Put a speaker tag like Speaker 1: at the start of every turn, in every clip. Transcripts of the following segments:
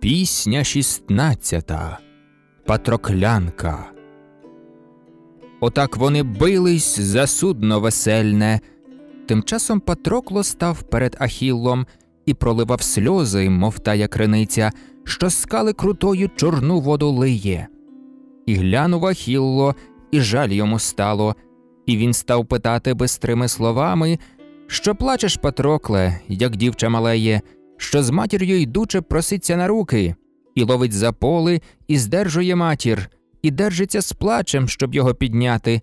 Speaker 1: Пісня шістнадцята Патроклянка Отак вони бились за судно весельне. Тим часом Патрокло став перед Ахіллом і проливав сльози, мов та якриниця, що скали крутою чорну воду лиє. І глянув Ахілло, і жаль йому стало, і він став питати бистрими словами, що плачеш, Патрокле, як дівча малеє, що з матір'ю йдуче проситься на руки, і ловить за поли, і здержує матір і держиться з плачем, щоб його підняти.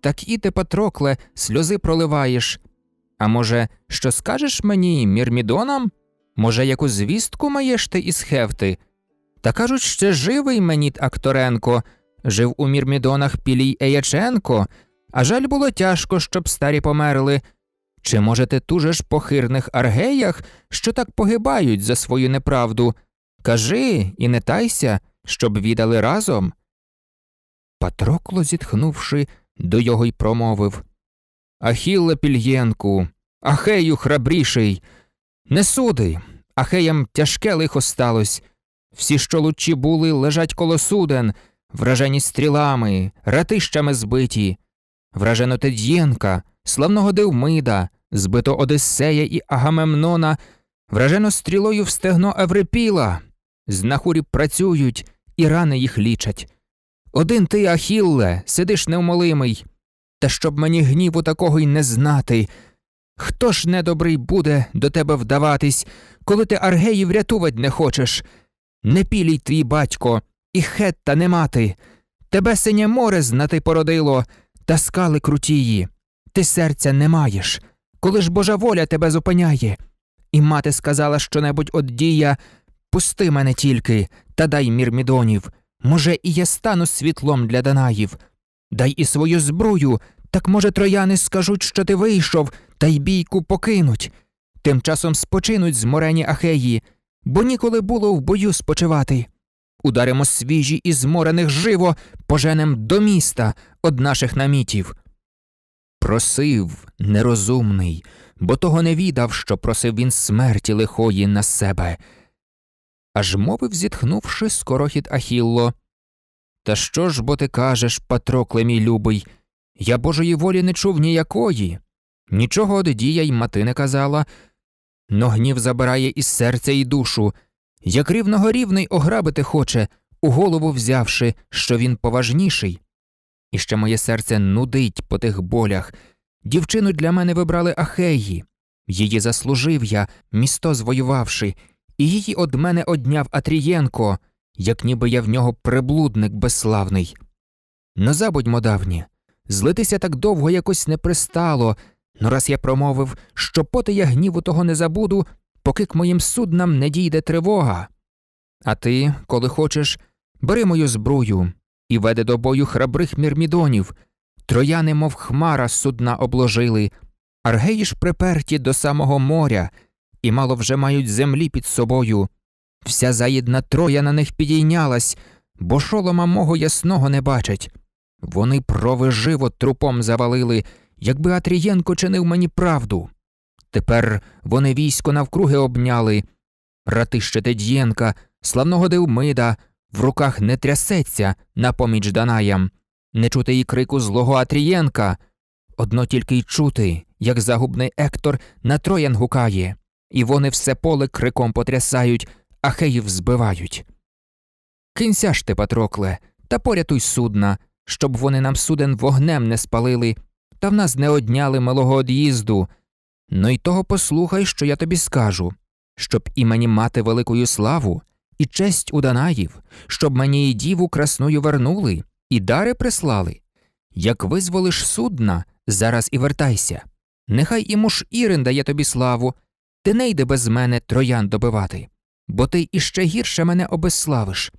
Speaker 1: Так і ти, Патрокле, сльози проливаєш. А може, що скажеш мені, мірмідонам? Може, яку звістку маєш ти із Хевти? Та кажуть, ще живий меніт Акторенко, жив у мірмідонах Пілій Еяченко, а жаль було тяжко, щоб старі померли. Чи, може, ти тужиш по хирних аргеях, що так погибають за свою неправду? Кажи і не тайся, щоб відали разом. Патрокло, зітхнувши, до його й промовив Ахілла Пільєнку, Ахею храбріший. Не суди, Ахеям тяжке лихо сталось. Всі, що лучі були, лежать коло суден, вражені стрілами, ратищами збиті, вражено Тед'єнка, славного Девмида, збито Одиссея і Агамемнона, вражено стрілою в стегно Еврипіла, знахурі працюють і рани їх лічать. Один ти, Ахілле, сидиш невмолимий, та щоб мені гніву такого й не знати. Хто ж недобрий буде до тебе вдаватись, коли ти Аргеїв рятувати не хочеш? Не пілій твій батько, і хетта не мати. Тебе синє море знати породило, та скали крутії. Ти серця не маєш, коли ж божа воля тебе зупиняє. І мати сказала щонебудь от дія Пусти мене тільки та дай мір мідонів. Може, і я стану світлом для Данаїв. Дай і свою збрую, так, може, трояни скажуть, що ти вийшов, та й бійку покинуть. Тим часом спочинуть з морені Ахеї, бо ніколи було в бою спочивати. Ударимо свіжі і зморених живо, поженем до міста од наших намітів. Просив нерозумний, бо того не відав, що просив він смерті лихої на себе аж мовив, зітхнувши скорохід Ахілло. Та що ж бо ти кажеш, патрокле мій любий? Я божої волі не чув ніякої. Нічого Одидія й мати не казала. Но гнів забирає із серця і душу, як рівного рівний ограбити хоче, у голову взявши, що він поважніший. І ще моє серце нудить по тих болях. Дівчину для мене вибрали Ахеї. Її заслужив я, місто звоювавши, і її од мене одняв Атрієнко, як ніби я в нього приблудник безславний. Но «Ну, забудьмо давні, злитися так довго якось не пристало, но ну, раз я промовив, що поти я гніву того не забуду, поки к моїм суднам не дійде тривога. А ти, коли хочеш, бери мою збрую і веде до бою храбрих мірмідонів. Трояни, мов хмара, судна обложили, аргеї ж приперті до самого моря і мало вже мають землі під собою. Вся заїдна троя на них підійнялась, бо шолома мого ясного не бачать. Вони провиживо трупом завалили, якби Атрієнко чинив мені правду. Тепер вони військо навкруги обняли. Ратище Тед'єнка, славного Девмида, в руках не трясеться на поміч Данаям, не чути й крику злого Атрієнка. Одно тільки й чути, як загубний Ектор на троян гукає і вони все поле криком потрясають, а хеїв збивають. Кінця ж ти, Патрокле, та порятуй судна, щоб вони нам суден вогнем не спалили, та в нас не одняли малого од'їзду. Ну й того послухай, що я тобі скажу, щоб і мені мати великою славу, і честь у Данаїв, щоб мені і діву красною вернули, і дари прислали. Як визволиш судна, зараз і вертайся. Нехай і муж Ірин дає тобі славу, ти не йди без мене троян добивати, бо ти іще гірше мене обеславиш.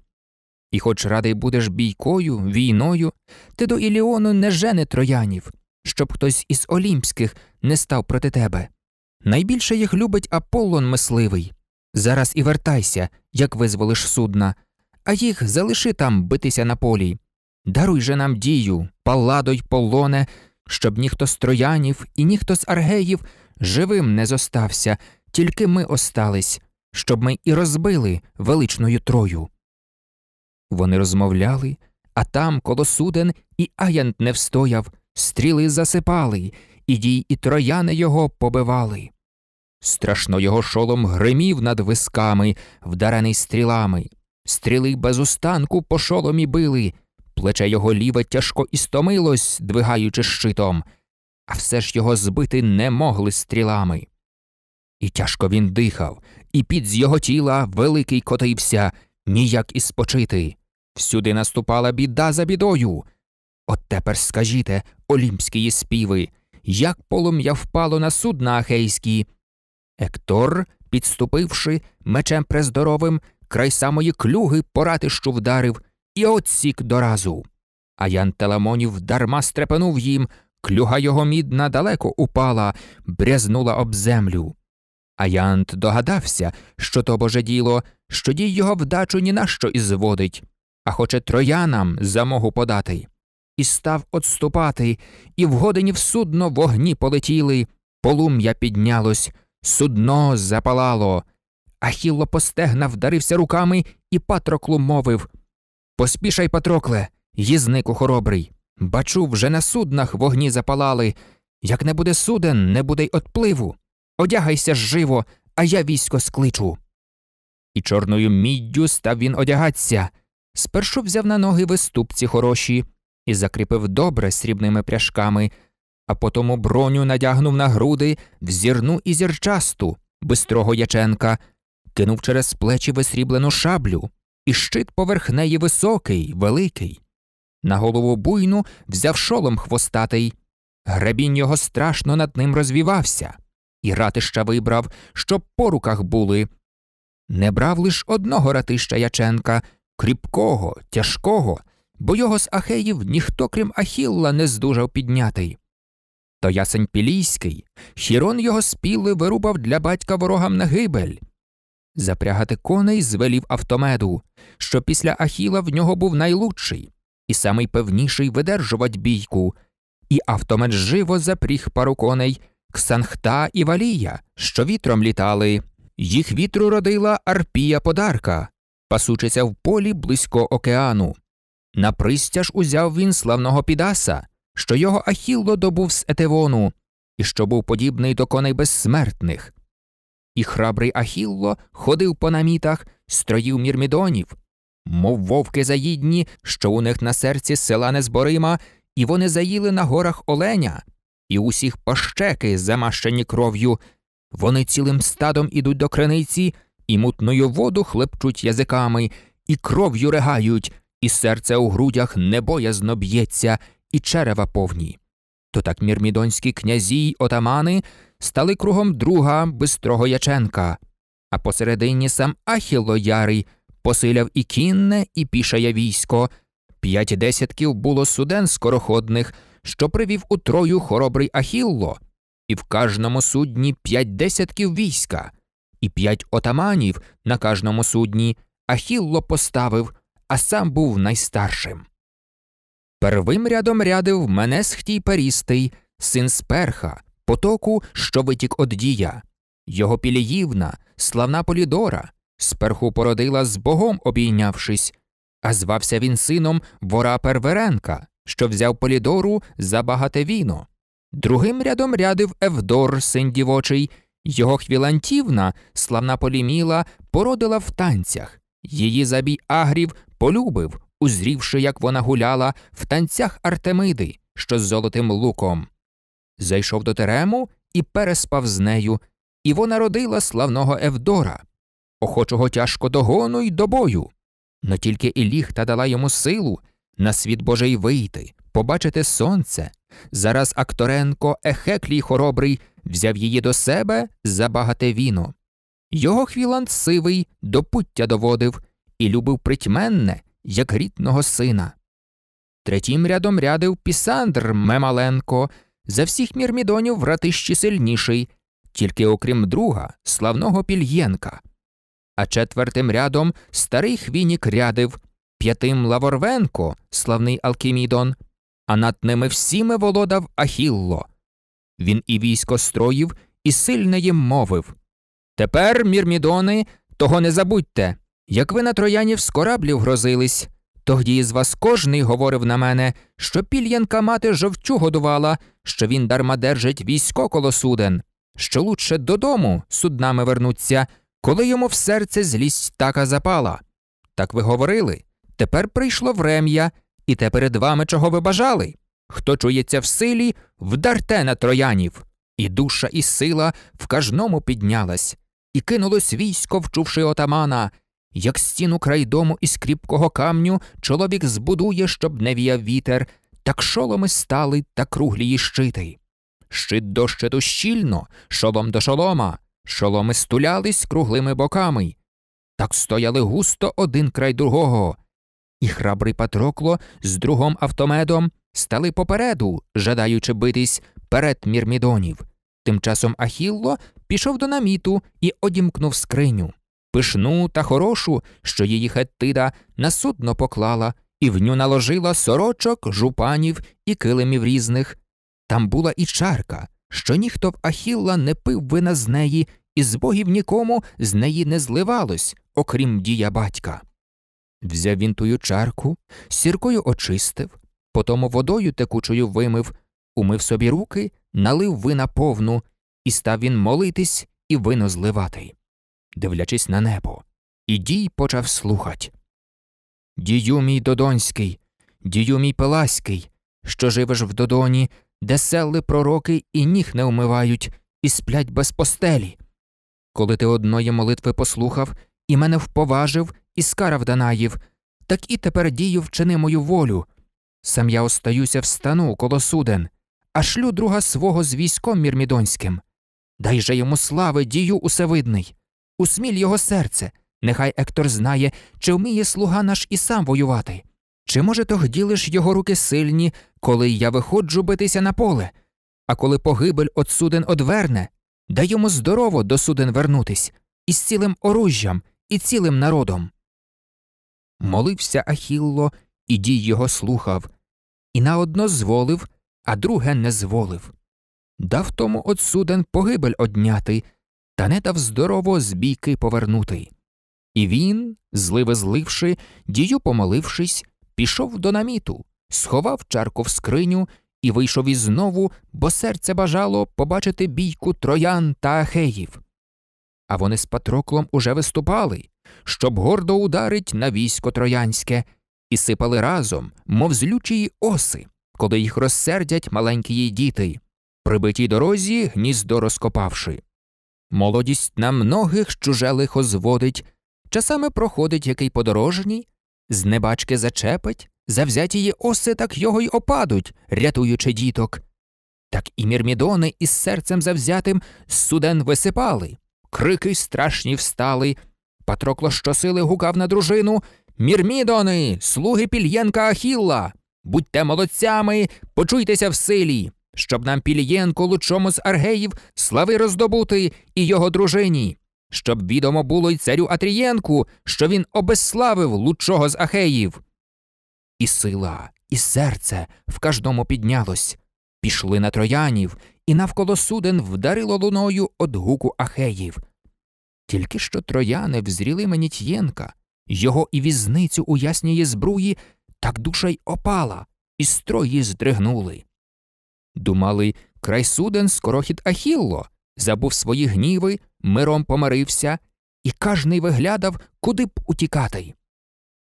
Speaker 1: І хоч радий будеш бійкою, війною, ти до Іліону не жени троянів, щоб хтось із олімпських не став проти тебе. Найбільше їх любить Аполлон мисливий. Зараз і вертайся, як визволиш судна, а їх залиши там битися на полі. Даруй же нам дію, паладой, полоне, щоб ніхто з троянів і ніхто з аргеїв живим не зостався, тільки ми остались, щоб ми і розбили величною трою. Вони розмовляли, а там, коло суден, і Аянт не встояв, стріли засипали, і дій, і трояни його побивали. Страшно його шолом гримів над висками, вдарений стрілами, стріли без устанку по шоломі били, плече його ліве тяжко істомилось, двигаючи щитом а все ж його збити не могли стрілами. І тяжко він дихав, і під з його тіла великий котився, ніяк і спочити. Всюди наступала біда за бідою. От тепер скажіте, олімпські співи, як полум'я впало на судна ахейські. Ектор, підступивши мечем прездоровим, край самої клюги по ратищу вдарив і отсік доразу. А Ян Теламонів дарма стрепенув їм, Клюга його мідна далеко упала, брязнула об землю. Аянт догадався, що то боже діло, що дій його вдачу ні на що і а хоче троянам замогу подати. І став отступати, і в годині в судно вогні полетіли, полум'я піднялось, судно запалало. Ахілло постегна вдарився руками і патроклу мовив Поспішай, патрокле, їзнику хоробрий. Бачу, вже на суднах вогні запалали. Як не буде суден, не буде й отпливу. Одягайся ж живо, а я військо скличу. І чорною міддю став він одягатися. Спершу взяв на ноги виступці хороші і закріпив добре срібними пряжками, а потому броню надягнув на груди в зірну і зірчасту, бистрого яченка, кинув через плечі висріблену шаблю, і щит поверх неї високий, великий. На голову буйну взяв шолом хвостатий. Грабінь його страшно над ним розвівався, і ратища вибрав, щоб по руках були. Не брав лиш одного ратища Яченка, кріпкого, тяжкого, бо його з Ахеїв ніхто, крім Ахілла, не здужав піднятий. То ясень Пілійський, Хірон його спіли вирубав для батька ворогам на гибель. Запрягати коней звелів автомеду, що після Ахіла в нього був найлучший і самий певніший видержувать бійку, і автомет живо запріг пару коней Ксанхта і Валія, що вітром літали. Їх вітру родила Арпія Подарка, пасучися в полі близько океану. На пристяж узяв він славного Підаса, що його Ахілло добув з Етевону, і що був подібний до коней безсмертних. І храбрий Ахілло ходив по намітах, строїв мірмідонів, мов вовки заїдні, що у них на серці села незборима, і вони заїли на горах оленя, і усіх пащеки, замащені кров'ю. Вони цілим стадом ідуть до криниці, і мутною воду хлепчуть язиками, і кров'ю ригають, і серце у грудях небоязно б'ється, і черева повні. То так мірмідонські князі й отамани стали кругом друга бистрого яченка, а посередині сам Ахіло Ярий – посиляв і кінне, і пішає військо. П'ять десятків було суден скороходних, що привів у Трою хоробрий Ахілло, і в кожному судні п'ять десятків війська, і п'ять отаманів на кожному судні Ахілло поставив, а сам був найстаршим. Первим рядом рядив мене схтій парістий, син Сперха, потоку, що витік од дія, його Піліївна, славна Полідора, Сперху породила з богом, обійнявшись, а звався він сином вора Перверенка, що взяв Полідору за багате віно. Другим рядом рядив Евдор, син дівочий, його хвілантівна, славна поліміла, породила в танцях. Її забій агрів полюбив, узрівши, як вона гуляла в танцях Артемиди, що з золотим луком. Зайшов до терему і переспав з нею, і вона родила славного Евдора охочого тяжко догону й до бою. Но тільки Іліхта дала йому силу на світ божий вийти, побачити сонце. Зараз Акторенко, ехеклій хоробрий, взяв її до себе за багате віно. Його хвіланд сивий до пуття доводив і любив притьменне, як рідного сина. Третім рядом рядив Пісандр Мемаленко, за всіх мірмідонів вратищі сильніший, тільки окрім друга, славного Пільєнка а четвертим рядом старий хвінік рядив, п'ятим Лаворвенко, славний Алкімідон, а над ними всіми володав Ахілло. Він і військо строїв, і сильно їм мовив Тепер, мірмідони, того не забудьте. Як ви на троянів з кораблів грозились, тоді з вас кожний говорив на мене, що пільянка мати жовчу годувала, що він дарма держить військо коло суден, що лучше додому суднами вернуться, коли йому в серце злість така запала. Так ви говорили. Тепер прийшло врем'я, і те перед вами чого ви бажали. Хто чується в силі, вдарте на троянів. І душа, і сила в кажному піднялась, і кинулось військо, вчувши отамана. Як стіну край дому із кріпкого камню чоловік збудує, щоб не віяв вітер, так шоломи стали та круглі її щити. Щит до щільно, шолом до шолома. Шоломи стулялись круглими боками, так стояли густо один край другого, і храбрий Патрокло з другом автомедом стали попереду, жадаючи битись перед мірмідонів. Тим часом Ахілло пішов до наміту і одімкнув скриню. Пишну та хорошу, що її хеттида на судно поклала, і в ню наложила сорочок, жупанів і килимів різних. Там була і чарка, що ніхто в Ахілла не пив вина з неї і з богів нікому з неї не зливалось, окрім дія батька. Взяв він тую чарку, сіркою очистив, потому водою текучою вимив, умив собі руки, налив вина повну, і став він молитись і вино зливати, дивлячись на небо. І дій почав слухать. Дію мій Додонський, дію мій Пеласький, що живеш в Додоні, де сели пророки і ніг не вмивають, і сплять без постелі коли ти одної молитви послухав і мене вповажив і скарав Данаїв, так і тепер дію вчини мою волю. Сам я остаюся в стану коло суден, а шлю друга свого з військом мірмідонським. Дай же йому слави, дію усевидний. Усміль його серце. Нехай Ектор знає, чи вміє слуга наш і сам воювати. Чи може тогді лиш його руки сильні, коли я виходжу битися на поле? А коли погибель от суден одверне, Дай йому здорово до суден вернутись із цілим оружжям і цілим народом. Молився Ахілло, і дій його слухав, і на одно зволив, а друге не зволив. Дав тому от суден погибель одняти, та не дав здорово з бійки повернути. І він, зливе зливши, дію помолившись, пішов до наміту, сховав чарку в скриню і вийшов ізнову, бо серце бажало побачити бійку троян та ахеїв. А вони з Патроклом уже виступали, щоб гордо ударить на військо троянське, і сипали разом, мов злючії оси, коли їх розсердять маленькі її діти, прибитій дорозі гніздо розкопавши. Молодість на многих чуже лихо зводить, часами проходить який подорожній, з небачки зачепить, завзятії оси так його й опадуть, рятуючи діток. Так і мірмідони із серцем завзятим суден висипали, крики страшні встали. Патрокло щосили гукав на дружину Мірмідони, слуги Пільєнка Ахілла, будьте молодцями, почуйтеся в силі, щоб нам Пільєнку лучому з Аргеїв слави роздобути і його дружині, щоб відомо було й царю Атрієнку, що він обезславив лучого з Ахеїв. І сила, і серце в каждому піднялось. Пішли на троянів, і навколо суден вдарило луною одгуку ахеїв. Тільки що трояни взріли мені т'єнка, його і візницю у ясній збруї так душа й опала, і строї здригнули. Думали, край суден скорохід Ахілло, забув свої гніви, миром помирився, і кожний виглядав, куди б утікати.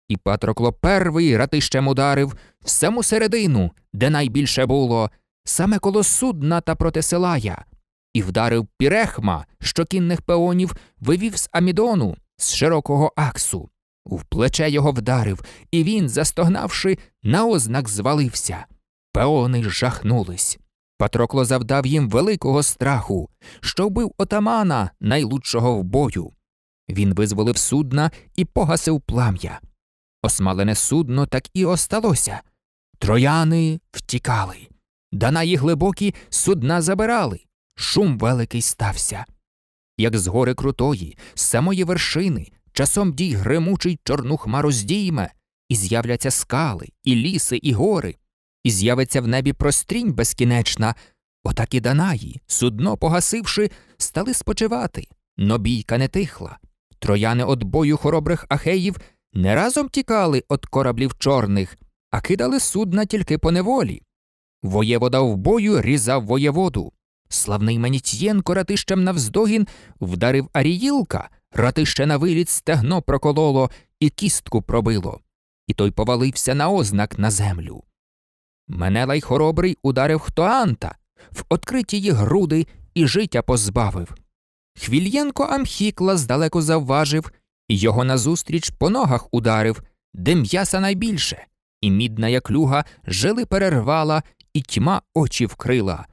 Speaker 1: І Патрокло первий ратищем ударив в саму середину, де найбільше було, саме коло судна та проти Селая, і вдарив пірехма, що кінних пеонів вивів з Амідону, з широкого аксу. В плече його вдарив, і він, застогнавши, на ознак звалився. Пеони жахнулись. Патрокло завдав їм великого страху, що вбив отамана найлучшого в бою. Він визволив судна і погасив плам'я. Осмалене судно так і осталося. Трояни втікали. Данаї глибокі судна забирали. Шум великий стався. Як з гори крутої, з самої вершини, часом дій гримучий чорну хмару здійме, і з'являться скали, і ліси, і гори, і з'явиться в небі прострінь безкінечна. Отак і Данаї, судно погасивши, стали спочивати. Но бійка не тихла. Трояни от бою хоробрих ахеїв не разом тікали від кораблів чорних, а кидали судна тільки по неволі. Воєвода в бою різав воєводу. Славний Манітьєнко ратищем навздогін вдарив Аріїлка, ратище на виліт стегно прокололо і кістку пробило, і той повалився на ознак на землю. Менелай хоробрий ударив хтоанта, в откриті її груди і життя позбавив. Хвільєнко Амхікла здалеку завважив його назустріч по ногах ударив, де м'яса найбільше, і мідна яклюга жили перервала, і тьма очі вкрила.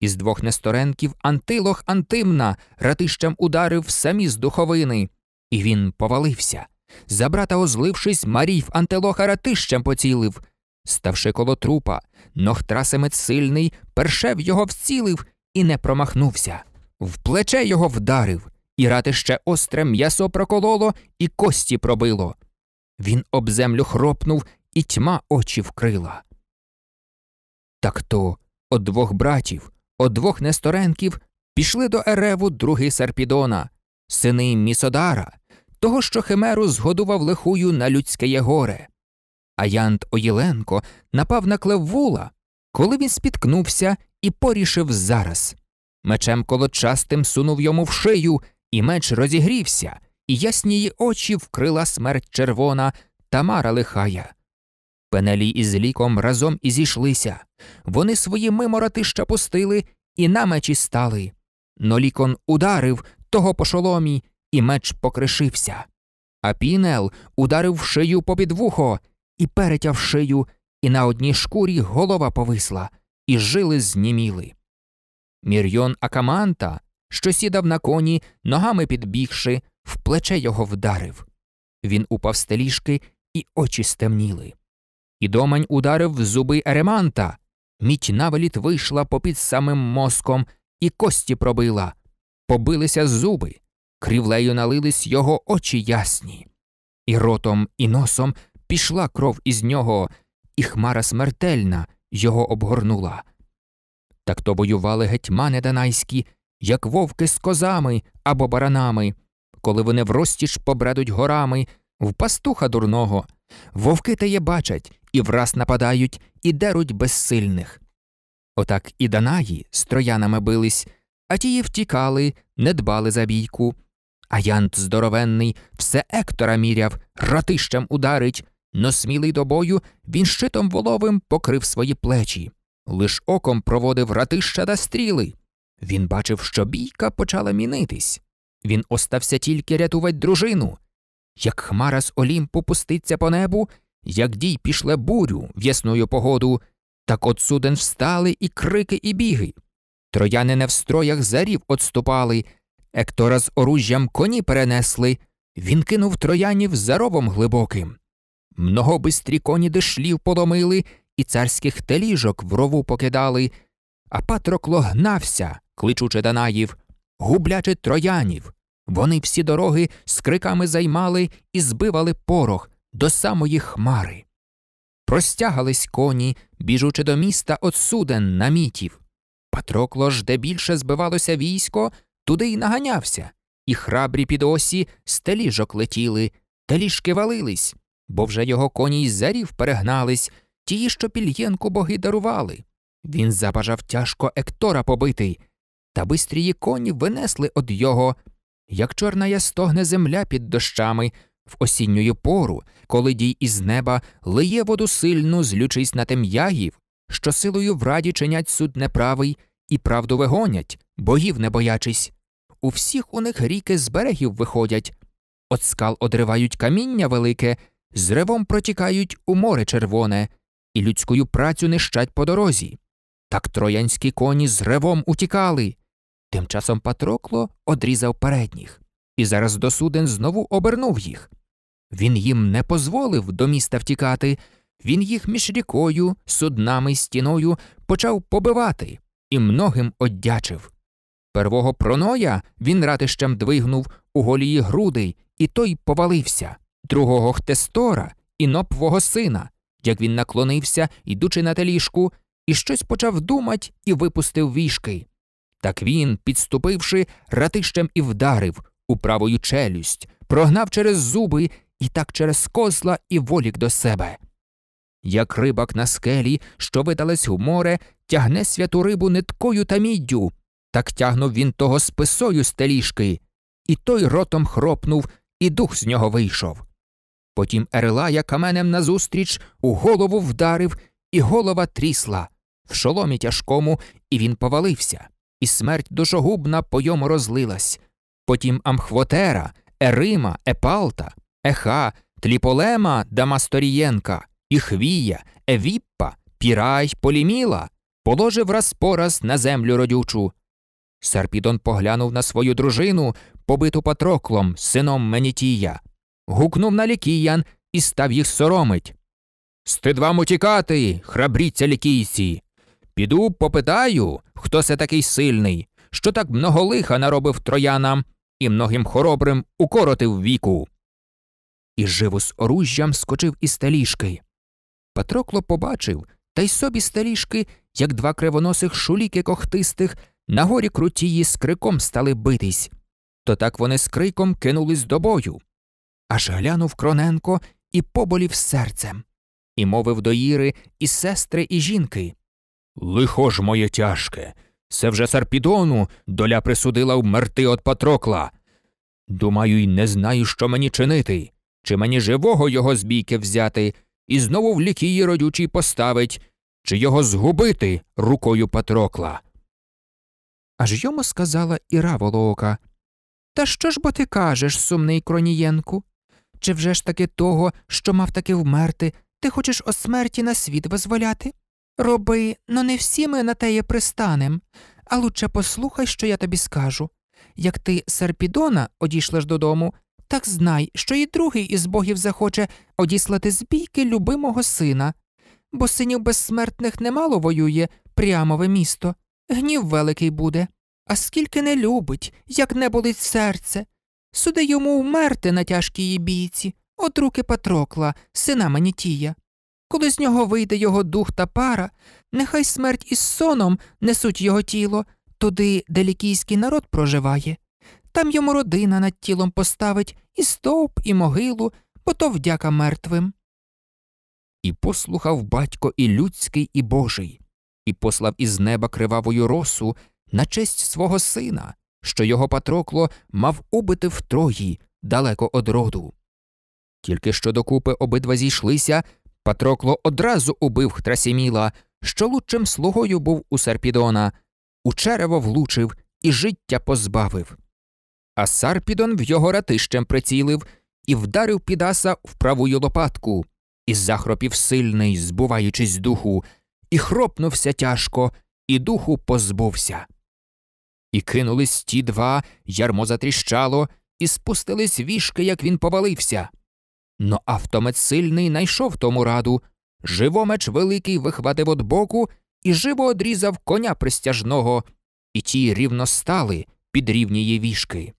Speaker 1: Із двох несторенків антилох антимна ратищем ударив самі з духовини, і він повалився. За брата озлившись, Марій в антилоха ратищем поцілив. Ставши коло трупа, нохтрасемець сильний, першев його вцілив і не промахнувся. В плече його вдарив і ратище остре м'ясо прокололо і кості пробило. Він об землю хропнув і тьма очі вкрила. Так то од двох братів, од двох несторенків пішли до Ереву други Сарпідона, сини Місодара, того, що Химеру згодував лихую на людське ягоре. А Янт Оїленко напав на Клеввула, коли він спіткнувся і порішив зараз. Мечем колочастим сунув йому в шию і меч розігрівся, і ясні її очі вкрила смерть червона Тамара лихая. Пенелій із ліком разом і зійшлися. Вони свої миморотища пустили і на мечі стали. Но лікон ударив того по шоломі, і меч покришився. А пінел ударив шию попід вухо і перетяв шию, і на одній шкурі голова повисла, і жили зніміли. Мірйон Акаманта що сідав на коні, ногами підбігши, в плече його вдарив. Він упав з теліжки, і очі стемніли. І домань ударив в зуби Ереманта. Мідь навеліт вийшла попід самим мозком і кості пробила. Побилися зуби, крівлею налились його очі ясні. І ротом, і носом пішла кров із нього, і хмара смертельна його обгорнула. Так то воювали гетьмани данайські як вовки з козами або баранами, коли вони вростіж побредуть горами, в пастуха дурного. Вовки теє бачать і враз нападають, і деруть безсильних. Отак і Данаї з троянами бились, а тії втікали, не дбали за бійку. А Янт здоровенний все Ектора міряв, ратищем ударить, но смілий до бою він щитом воловим покрив свої плечі, лиш оком проводив ратища та стріли. Він бачив, що бійка почала мінитись. Він остався тільки рятувати дружину. Як хмара з Олімпу пуститься по небу, як дій пішле бурю в ясную погоду, так от суден встали і крики, і біги. Трояни не в строях зарів отступали, Ектора з оружжям коні перенесли, він кинув троянів за ровом глибоким. Много бистрі коні дешлів поломили і царських теліжок в рову покидали. А Патрокло гнався, кличучи Данаїв, гублячи троянів. Вони всі дороги з криками займали і збивали порох до самої хмари. Простягались коні, біжучи до міста от суден намітів. Патрокло ж де більше збивалося військо, туди й наганявся, і храбрі підосі з теліжок летіли, теліжки валились, бо вже його коні й зарів перегнались, тії, що пільєнку боги дарували. Він забажав тяжко Ектора побитий, та бистрії коні винесли од його, як чорна стогне земля під дощами в осінню пору, коли дій із неба лиє воду сильну, злючись на тем'ягів, що силою в раді чинять суд неправий і правду вигонять, богів не боячись. У всіх у них ріки з берегів виходять, от скал одривають каміння велике, з ревом протікають у море червоне, і людською працю нищать по дорозі. Так троянські коні з ревом утікали. Тим часом Патрокло одрізав передніх і зараз досуден знову обернув їх. Він їм не позволив до міста втікати, він їх між рікою, суднами, стіною почав побивати і многим оддячив. Первого проноя він ратищем двигнув у голії груди, і той повалився, другого хтестора і нопвого сина, як він наклонився, ідучи на те ліжку і щось почав думать і випустив вішки. Так він, підступивши, ратищем і вдарив у правою челюсть, прогнав через зуби і так через козла і волік до себе. Як рибак на скелі, що видалась у море, тягне святу рибу ниткою та міддю, так тягнув він того списою з теліжки, і той ротом хропнув, і дух з нього вийшов. Потім Ерелая каменем назустріч у голову вдарив, і голова трісла, в шоломі тяжкому, і він повалився, і смерть душогубна по йому розлилась. Потім Амхвотера, Ерима, Епалта, Еха, Тліполема Дамасторієнка, Іхвія, Евіппа, Пірай, Поліміла положив раз по раз на землю родючу. Сарпідон поглянув на свою дружину, побиту патроклом, сином Менітія, гукнув на лікіян і став їх соромить. Стидвам утікати, храбріться лікійці. Піду попитаю, хто се такий сильний, що так много лиха наробив троянам і многим хоробрим укоротив віку. І живо з оружжям скочив із талішки. Патрокло побачив та й собі з як два кривоносих шуліки когтистих, на горі крутії з криком стали битись. То так вони з криком кинулись до бою. Аж глянув Кроненко і поболів серцем, і мовив до Іри і сестри, і жінки. Лихо ж моє тяжке. Це вже Сарпідону доля присудила вмерти от Патрокла. Думаю, й не знаю, що мені чинити, чи мені живого його з бійки взяти і знову в лікії родючій поставить, чи його згубити рукою Патрокла. Аж йому сказала Іра Волоока. Та що ж бо ти кажеш, сумний Кронієнку? Чи вже ж таки того, що мав таки вмерти, ти хочеш о смерті на світ визволяти? Роби, но не всі ми на теє пристанем, а лучше послухай, що я тобі скажу. Як ти Серпідона одійшлеш додому, так знай, що і другий із богів захоче одіслати збійки любимого сина, бо синів безсмертних немало воює прямове місто, гнів великий буде, а скільки не любить, як не болить серце. Суди йому вмерти на тяжкій бійці, от руки Патрокла, сина Манітія. Коли з нього вийде його дух та пара, нехай смерть із соном несуть його тіло туди, де лікійський народ проживає. Там йому родина над тілом поставить і стовп, і могилу, бо то вдяка мертвим. І послухав батько і людський, і божий, і послав із неба кривавою росу на честь свого сина, що його Патрокло мав убити в Трої, далеко од роду. Тільки що докупи обидва зійшлися. Патрокло одразу убив Хтрасіміла, що лучшим слугою був у Сарпідона, у черево влучив і життя позбавив. А Сарпідон в його ратищем прицілив і вдарив Підаса в правую лопатку, і захропів сильний, збуваючись духу, і хропнувся тяжко, і духу позбувся. І кинулись ті два, ярмо затріщало, і спустились вішки, як він повалився. Но автомець сильний найшов тому раду. Живомеч великий вихватив од боку і живо одрізав коня пристяжного, і ті рівно стали під рівні її вішки.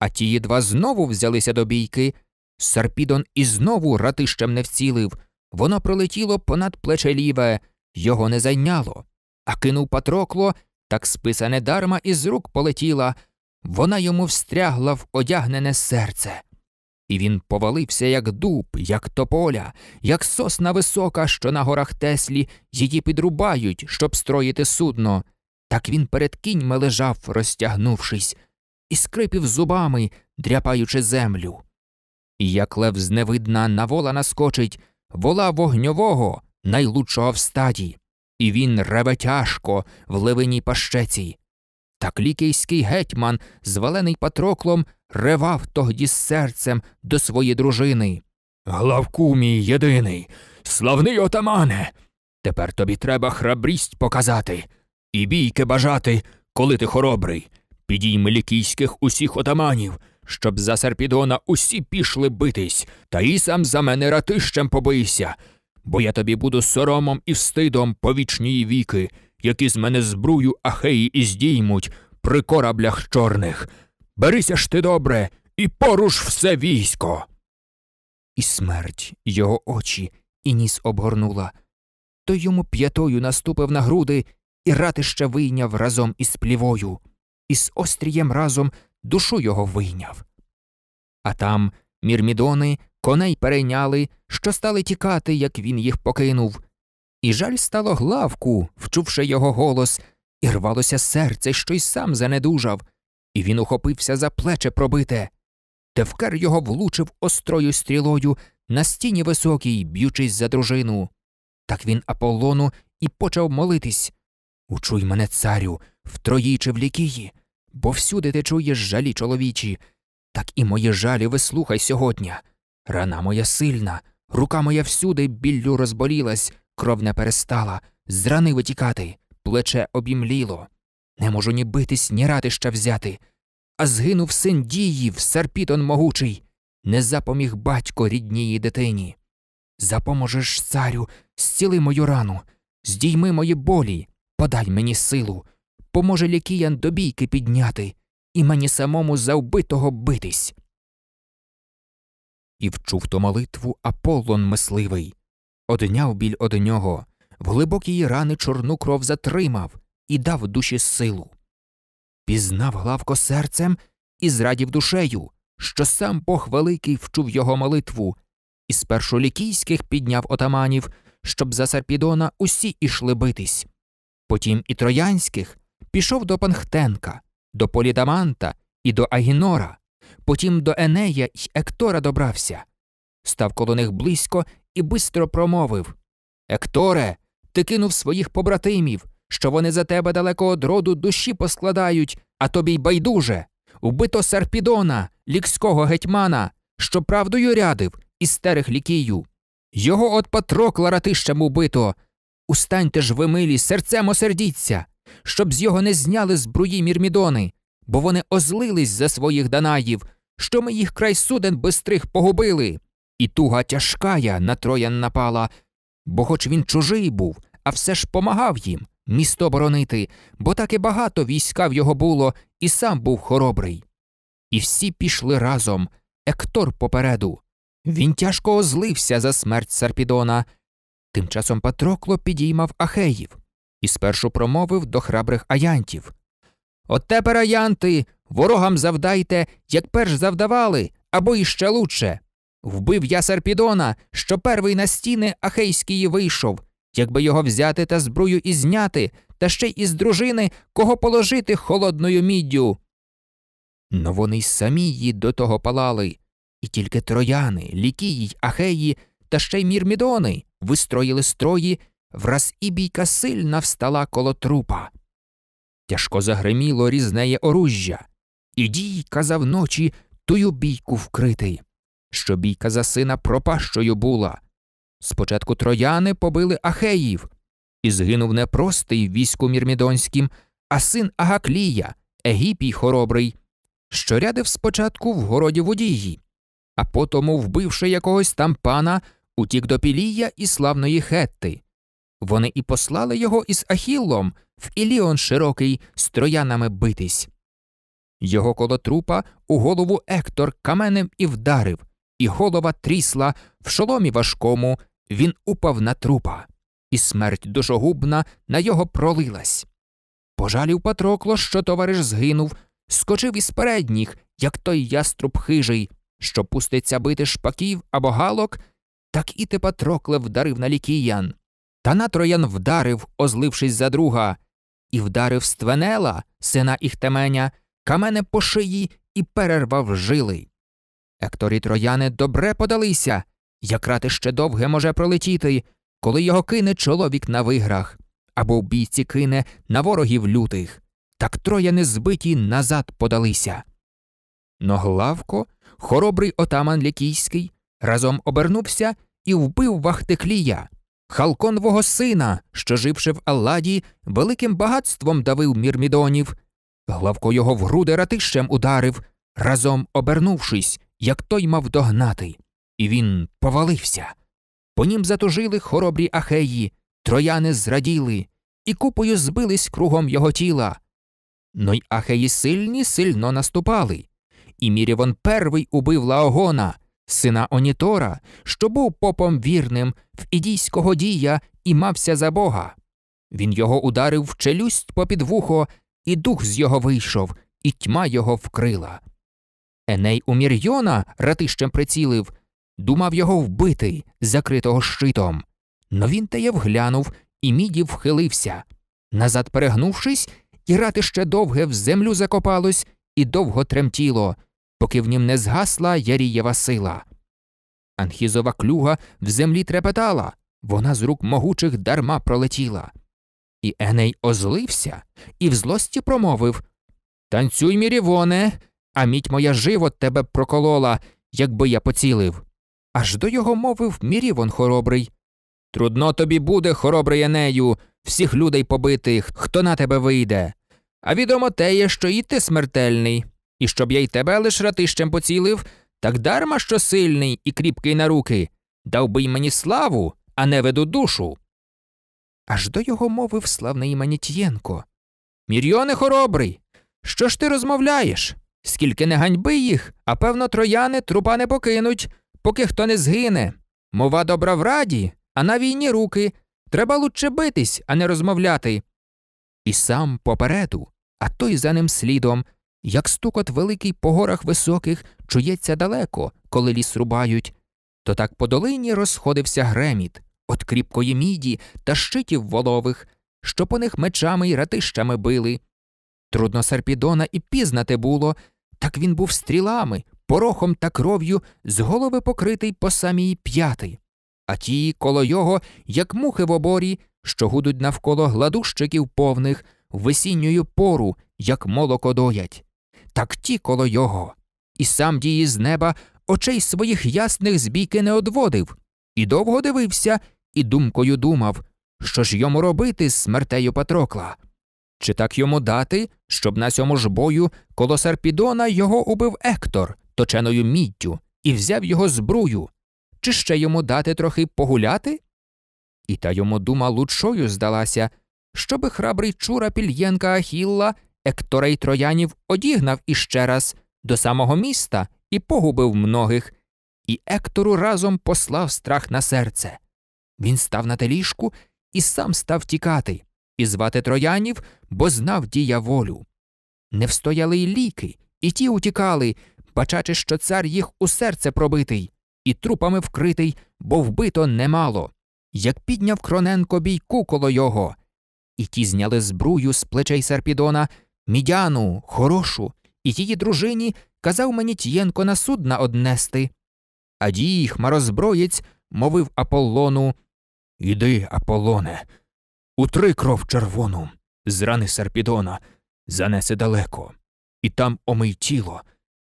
Speaker 1: А тії два знову взялися до бійки. Сарпідон і знову ратищем не вцілив. Воно пролетіло понад плече ліве, його не зайняло. А кинув патрокло, так списа недарма із рук полетіла. Вона йому встрягла в одягнене серце і він повалився, як дуб, як тополя, як сосна висока, що на горах Теслі її підрубають, щоб строїти судно. Так він перед кіньми лежав, розтягнувшись, і скрипів зубами, дряпаючи землю. І як лев зневидна на вола наскочить, вола вогньового, найлучшого в стаді, і він реве тяжко в левиній пащеці. Так лікійський гетьман, звалений патроклом, ревав тогді серцем до своєї дружини. Главку мій єдиний, славний отамане. Тепер тобі треба храбрість показати і бійки бажати, коли ти хоробрий. Підійми лікійських усіх отаманів, щоб за Серпідона усі пішли битись, та і сам за мене ратищем побийся, бо я тобі буду соромом і встидом по віки, які з мене збрую ахеї і здіймуть при кораблях чорних. Берися ж ти добре і поруш все військо. І смерть його очі і ніс обгорнула. То йому п'ятою наступив на груди і ратища вийняв разом із плівою, і з острієм разом душу його вийняв. А там мірмідони коней перейняли, що стали тікати, як він їх покинув. І жаль стало главку, вчувши його голос, і рвалося серце, що й сам занедужав і він ухопився за плече пробите. Тевкер його влучив острою стрілою на стіні високій, б'ючись за дружину. Так він Аполлону і почав молитись Учуй мене, царю, втрої чи в лікії, бо всюди ти чуєш жалі чоловічі, так і мої жалі вислухай сьогодні. Рана моя сильна, рука моя всюди біллю розболілась, кров не перестала, з рани витікати, плече обімліло. Не можу ні битись, ні ратища взяти. А згинув син діїв, Сарпітон могучий, не запоміг батько рідній дитині. Запоможеш, царю, зціли мою рану, здійми мої болі, подай мені силу, поможе лікіян до бійки підняти і мені самому за вбитого битись. І вчув то молитву Аполлон мисливий. Одняв біль од нього, в глибокій рани чорну кров затримав, і дав душі силу. Пізнав Главко серцем і зрадів душею, що сам Бог Великий вчув його молитву, і спершу лікійських підняв отаманів, щоб за Сарпідона усі ішли битись. Потім і троянських пішов до Панхтенка, до Полідаманта і до Агінора, потім до Енея й Ектора добрався. Став коло них близько і бистро промовив Екторе, ти кинув своїх побратимів, що вони за тебе далеко од роду душі поскладають, а тобі й байдуже. Убито Сарпідона, лікського гетьмана, що правдою рядив і стерих лікію. Його от Патрокла ратищем убито. Устаньте ж ви милі, серцем осердіться, щоб з його не зняли збруї мірмідони, бо вони озлились за своїх данаїв, що ми їх край суден бистрих погубили. І туга тяжкая на троян напала, бо хоч він чужий був, а все ж помагав їм, місто боронити, бо так і багато війська в його було, і сам був хоробрий. І всі пішли разом, Ектор попереду. Він тяжко озлився за смерть Сарпідона. Тим часом Патрокло підіймав ахеїв і спершу промовив до храбрих аянтів От тепер, аянти, ворогам завдайте, як перш завдавали, або іще лучше. Вбив я Сарпідона, що перший на стіни ахейськії вийшов, якби його взяти та збрую і зняти, та ще й із дружини кого положити холодною міддю. Но вони й самі її до того палали, і тільки трояни, лікії, ахеї та ще й мірмідони вистроїли строї, враз і бійка сильна встала коло трупа. Тяжко загриміло різнеє оружжя. І дій казав ночі тую бійку вкрити, що бійка за сина пропащою була, Спочатку трояни побили Ахеїв, і згинув не простий війську Мірмідонським, а син Агаклія, Егіпій хоробрий, що рядив спочатку в городі водії, а потому, вбивши якогось там пана, утік до Пілія і славної Хетти. Вони і послали його із Ахіллом в Іліон широкий з троянами битись. Його коло трупа у голову Ектор каменем і вдарив, і голова трісла в шоломі важкому він упав на трупа, і смерть душогубна на його пролилась. Пожалів Патрокло, що товариш згинув, скочив із передніх, як той яструб хижий, що пуститься бити шпаків або галок, так і те Патрокле вдарив на лікіян. Та на троян вдарив, озлившись за друга, і вдарив Ственела, сина Іхтеменя, камене по шиї і перервав жили. Екторі трояни добре подалися, як ще довге може пролетіти, коли його кине чоловік на виграх, або в бійці кине на ворогів лютих, так троє незбиті назад подалися. Но Главко, хоробрий отаман Лікійський, разом обернувся і вбив Вахтеклія, халконвого сина, що, живши в Алладі, великим багатством давив мірмідонів. Главко його в груди ратищем ударив, разом обернувшись, як той мав догнати і він повалився. По нім затужили хоробрі ахеї, трояни зраділи, і купою збились кругом його тіла. Но ну й ахеї сильні сильно наступали, і Мірівон первий убив Лаогона, сина Онітора, що був попом вірним в ідійського дія і мався за бога. Він його ударив в челюсть попід вухо, і дух з його вийшов, і тьма його вкрила. Еней у Мірйона ратищем прицілив, Думав його вбити, закритого щитом. Но він таєв глянув, і мідів вхилився. Назад, перегнувшись, і рати довге в землю закопалось і довго тремтіло, поки в нім не згасла Ярієва сила. Анхізова клюга в землі трепетала, вона з рук могучих дарма пролетіла. І Еней озлився і в злості промовив Танцюй, мірівоне, а мідь моя живо тебе проколола, якби я поцілив. Аж до його мовив Мірівон хоробрий. Трудно тобі буде, хоробрий Енею, всіх людей побитих, хто на тебе вийде. А відомо теє, що і ти смертельний, і щоб я й тебе лиш ратищем поцілив, так дарма що сильний і кріпкий на руки, дав би й мені славу, а не веду душу. Аж до його мовив славний Манітєнко. Мірйоне хоробрий. Що ж ти розмовляєш? Скільки не ганьби їх, а певно, трояни трупа не покинуть поки хто не згине. Мова добра в раді, а на війні руки. Треба лучше битись, а не розмовляти. І сам попереду, а той за ним слідом, як стукот великий по горах високих чується далеко, коли ліс рубають, то так по долині розходився греміт от кріпкої міді та щитів волових, що по них мечами й ратищами били. Трудно Сарпідона і пізнати було, так він був стрілами, порохом та кров'ю з голови покритий по самій п'яти, а ті коло його, як мухи в оборі, що гудуть навколо гладущиків повних, весінньою пору, як молоко доять. Так ті коло його, і сам дії з неба очей своїх ясних збійки не одводив, і довго дивився, і думкою думав, що ж йому робити з смертею Патрокла. Чи так йому дати, щоб на сьому ж бою коло Сарпідона його убив Ектор, точеною міддю і взяв його збрую. Чи ще йому дати трохи погуляти? І та йому дума лучшою здалася, щоби храбрий чура Пільєнка Ахілла, Ектора й троянів одігнав іще раз до самого міста і погубив многих, і Ектору разом послав страх на серце. Він став на теліжку і сам став тікати, і звати троянів, бо знав дія волю. Не встояли й ліки, і ті утікали, бачачи, що цар їх у серце пробитий, і трупами вкритий, бо вбито немало. Як підняв Кроненко бійку коло його. І ті зняли збрую з плечей Сарпідона мідяну, хорошу, і її дружині казав мені Тієнко на судна однести. А дій, хмарозброєць, мовив Аполлону Іди, Аполлоне, утри кров червону, з рани Сарпідона, занеси далеко, і там омий тіло,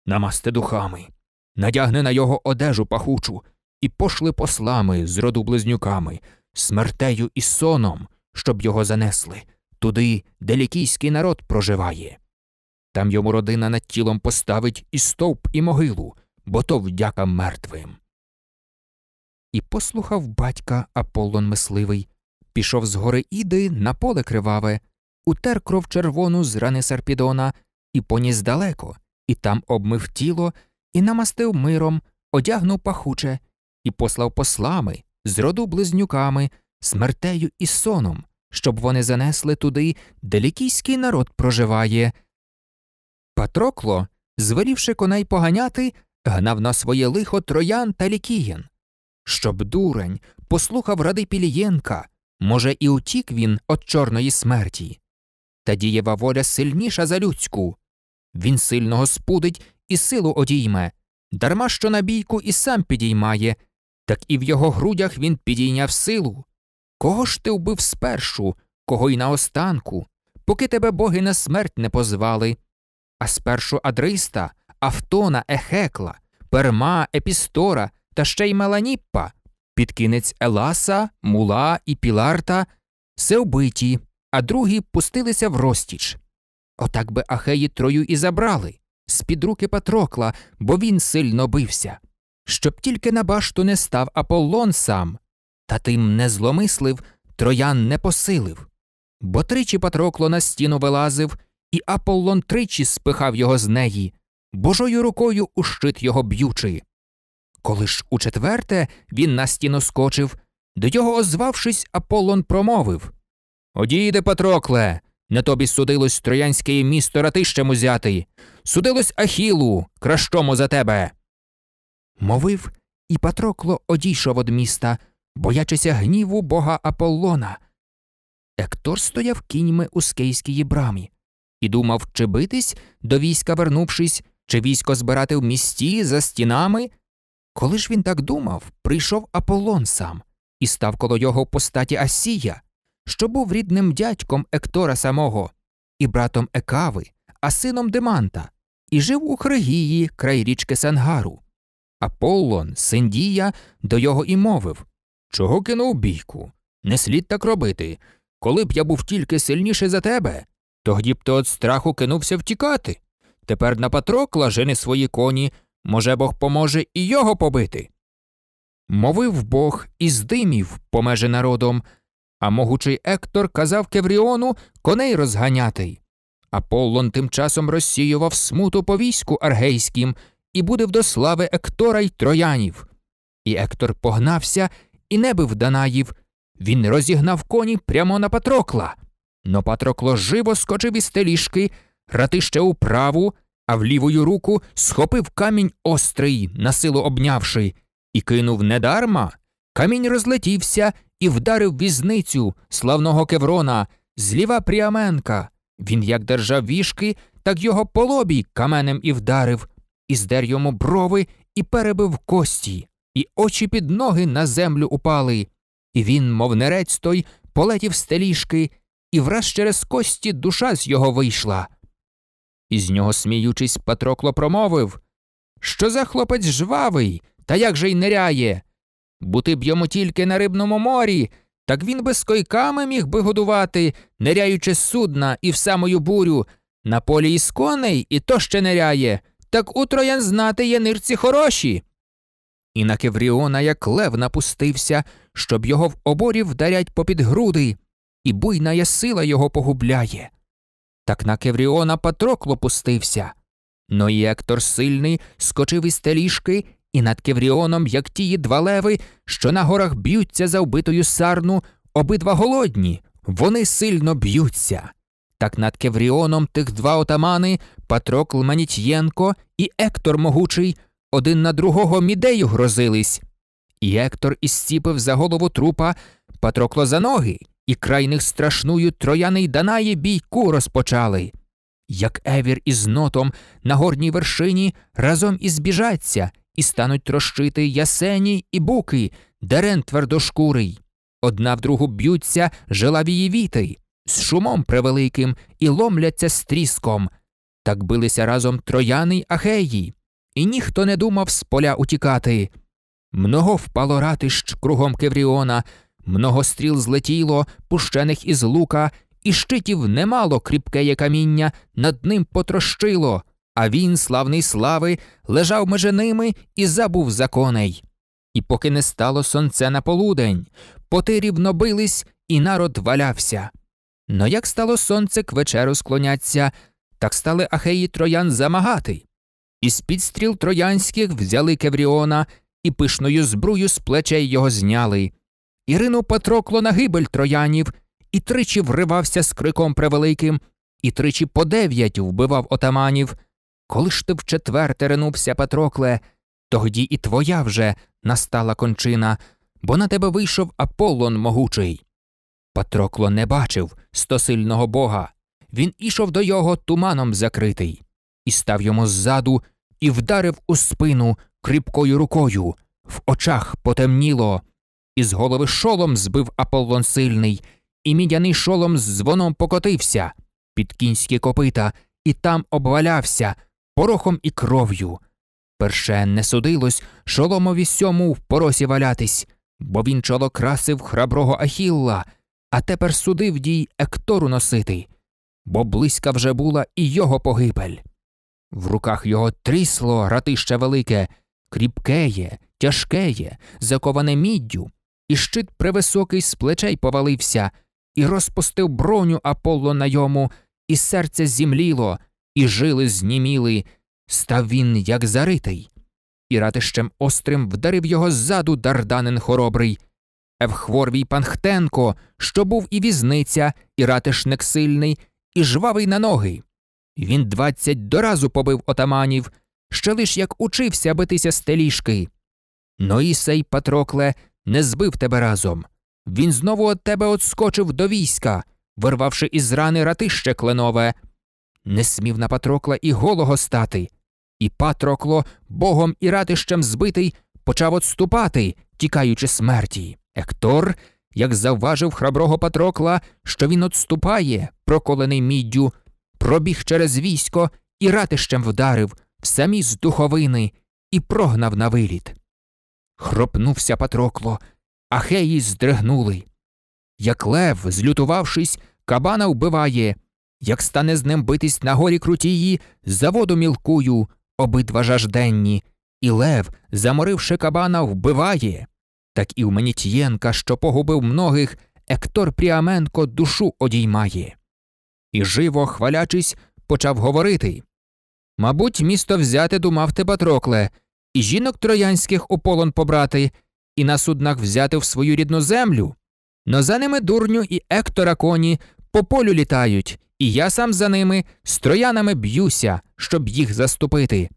Speaker 1: намасти духами, надягне на його одежу пахучу і пошли послами з роду близнюками, смертею і соном, щоб його занесли, туди, де лікійський народ проживає. Там йому родина над тілом поставить і стовп, і могилу, бо то вдяка мертвим. І послухав батька Аполлон Мисливий, пішов з гори Іди на поле криваве, утер кров червону з рани Сарпідона і поніс далеко, і там обмив тіло, і намастив миром, одягнув пахуче, і послав послами, з роду близнюками, смертею і соном, щоб вони занесли туди, де лікійський народ проживає. Патрокло, звелівши коней поганяти, гнав на своє лихо троян та лікієн, щоб дурень послухав ради Пілієнка, може, і утік він від чорної смерті. Та дієва воля сильніша за людську. Він сильного спудить і силу одійме, дарма що на бійку і сам підіймає, так і в його грудях він підійняв силу. Кого ж ти вбив спершу, кого й наостанку, поки тебе боги на смерть не позвали? А спершу Адриста, Автона, Ехекла, Перма, Епістора та ще й Меланіппа, під кінець Еласа, Мула і Піларта, все вбиті, а другі пустилися в розтіч. Отак би Ахеї трою і забрали, з під руки Патрокла, бо він сильно бився. Щоб тільки на башту не став Аполлон сам, та тим не зломислив, троян не посилив. Бо тричі Патрокло на стіну вилазив, і Аполлон тричі спихав його з неї, божою рукою у щит його б'ючи. Коли ж у четверте він на стіну скочив, до його озвавшись, Аполлон промовив Одійде, Патрокле, на тобі судилось троянське місто ратищем узяти, судилось Ахілу, кращому за тебе. Мовив, і Патрокло одійшов од міста, боячися гніву бога Аполлона. Ектор стояв кіньми у скейській брамі і думав, чи битись, до війська вернувшись, чи військо збирати в місті за стінами. Коли ж він так думав, прийшов Аполлон сам і став коло його в постаті Асія що був рідним дядьком Ектора самого, і братом Екави, а сином Деманта, і жив у Хригії край річки Сангару. Аполлон, син Дія, до його і мовив Чого кинув бійку? Не слід так робити. Коли б я був тільки сильніший за тебе, тоді б ти от страху кинувся втікати. Тепер на Патрокла жени свої коні, може, бог поможе і його побити. Мовив бог із димів, помеже народом, а могучий Ектор казав Кевріону коней розганяти. Аполлон тим часом розсіював смуту по війську аргейським і буде до слави Ектора й троянів. І Ектор погнався і не бив Данаїв. Він розігнав коні прямо на Патрокла. Но Патрокло живо скочив із теліжки, ратище управу, а в лівою руку схопив камінь острий, насилу обнявши, і кинув недарма. Камінь розлетівся і вдарив візницю славного Кеврона, зліва Пріаменка. Він як держав вішки, так його по лобі каменем і вдарив, і здер йому брови і перебив кості, і очі під ноги на землю упали. І він, мов нерець той, полетів з теліжки, і враз через кості душа з його вийшла. Із нього, сміючись, Патрокло промовив Що за хлопець жвавий, та як же й неряє? Бути б йому тільки на рибному морі, так він би з койками міг би годувати, неряючи з судна і в самою бурю, на полі із коней і то ще неряє, так у троян знати є нирці хороші. І на Кевріона, як лев, напустився, щоб його в оборі вдарять попід груди, і буйна я сила його погубляє. Так на Кевріона Патрокло пустився. Но ну і Ектор сильний скочив із те ліжки і над Кевріоном, як тії два леви, що на горах б'ються за вбитою сарну, обидва голодні, вони сильно б'ються. Так над Кевріоном тих два отамани Патрокл Манітьєнко і Ектор Могучий, один на другого мідею грозились. І Ектор ісціпив за голову трупа Патрокло за ноги, і крайних страшною трояний й Данаї бійку розпочали. Як Евір із нотом на горній вершині разом і збіжаться, і стануть трощити ясені і буки, дерен твердошкурий. Одна в другу б'ються жилавії віти, з шумом превеликим і ломляться стріском. Так билися разом трояни й ахеї, і ніхто не думав з поля утікати. Много впало ратищ кругом Кевріона, много стріл злетіло, пущених із лука, і щитів немало кріпкеє каміння над ним потрощило а він, славний слави, лежав межи ними і забув законей. І поки не стало сонце на полудень, поти рівно бились, і народ валявся. Но як стало сонце к вечеру склоняться, так стали ахеї троян замагати. І з під стріл троянських взяли Кевріона і пишною збрую з плечей його зняли. Ірину Патрокло на гибель троянів, і тричі вривався з криком превеликим, і тричі по дев'ять вбивав отаманів. Коли ж ти в вчетвер теренувся, Патрокле, тоді і твоя вже настала кончина, бо на тебе вийшов Аполлон могучий. Патрокло не бачив стосильного бога. Він ішов до його туманом закритий, і став йому ззаду і вдарив у спину кріпкою рукою, в очах потемніло, і з голови шолом збив Аполлон сильний, і мідяний шолом з дзвоном покотився, під кінські копита, і там обвалявся порохом і кров'ю. Перше не судилось шоломові сьому в поросі валятись, бо він чоло красив храброго Ахілла, а тепер судив дій Ектору носити, бо близька вже була і його погибель. В руках його трісло ратище велике, кріпкеє, тяжкеє, заковане міддю, і щит превисокий з плечей повалився, і розпустив броню Аполло на йому, і серце зімліло, і жили зніміли, став він, як заритий, і ратищем острим вдарив його ззаду дарданин хоробрий. Евхворвій Панхтенко, що був і візниця, і ратишник сильний, і жвавий на ноги. Він двадцять доразу побив отаманів, ще лиш як учився битися з теліжки. Но ну і сей Патрокле не збив тебе разом. Він знову от тебе отскочив до війська, вирвавши із рани ратище кленове, не смів на Патрокла і голого стати. І Патрокло, богом і ратищем збитий, почав отступати, тікаючи смерті. Ектор, як завважив храброго Патрокла, що він отступає, проколений міддю, пробіг через військо і ратищем вдарив в самі з духовини і прогнав на виліт. Хропнувся Патрокло, ахеї здригнули. Як лев, злютувавшись, кабана вбиває, як стане з ним битись на горі крутії, за воду мілкую, обидва жажденні, і лев, заморивши кабана, вбиває. Так і в Менітьєнка, що погубив многих, Ектор Пріаменко душу одіймає. І живо, хвалячись, почав говорити Мабуть, місто взяти думав ти, Батрокле, і жінок троянських у полон побрати, і на суднах взяти в свою рідну землю. Но за ними дурню і Ектора коні по полю літають, і я сам за ними з троянами б'юся, щоб їх заступити.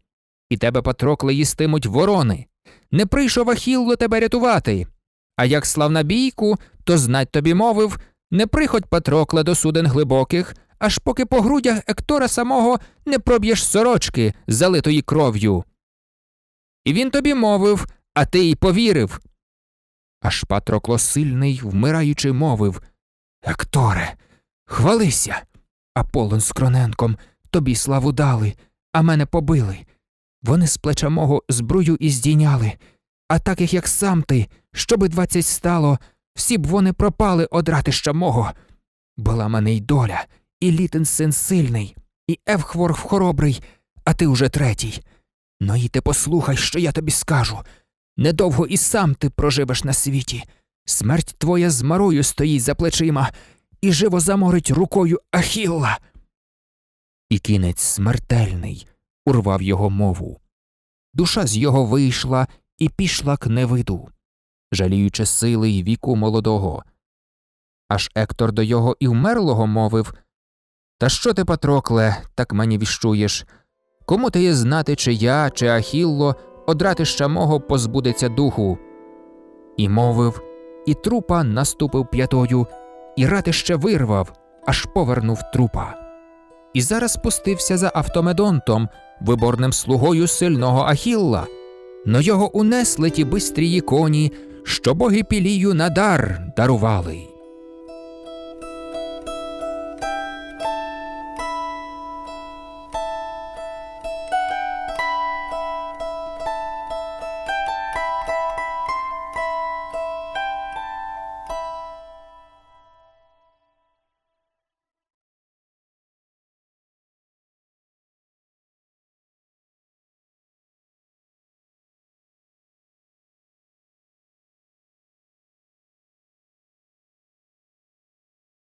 Speaker 1: І тебе, Патрокле, їстимуть ворони. Не прийшов Ахілло тебе рятувати. А як славна бійку, то знать тобі мовив не приходь Патрокла до суден глибоких, аж поки по грудях Ектора самого не проб'єш сорочки, залитої кров'ю. І він тобі мовив, а ти й повірив. Аж Патрокло сильний, вмираючи, мовив Екторе, хвалися. Аполлон з Кроненком, тобі славу дали, а мене побили. Вони з плеча мого збрую і здійняли, а таких, як сам ти, щоби двадцять стало, всі б вони пропали од ратища мого. Була мене й доля, і літин син сильний, і Евхворг хоробрий, а ти уже третій. Ну і ти послухай, що я тобі скажу. Недовго і сам ти проживеш на світі. Смерть твоя з марою стоїть за плечима, і живо заморить рукою Ахілла. І кінець смертельний урвав його мову. Душа з його вийшла і пішла к невиду, жаліючи сили й віку молодого. Аж Ектор до його і вмерлого мовив Та що ти, Патрокле, так мені віщуєш? Кому ти є знати, чи я, чи Ахілло одратища мого позбудеться духу? І мовив, і трупа наступив п'ятою і ратище вирвав, аж повернув трупа. І зараз пустився за автомедонтом, виборним слугою сильного Ахілла, но його унесли ті бистрії коні, що боги Пілію на дар дарували.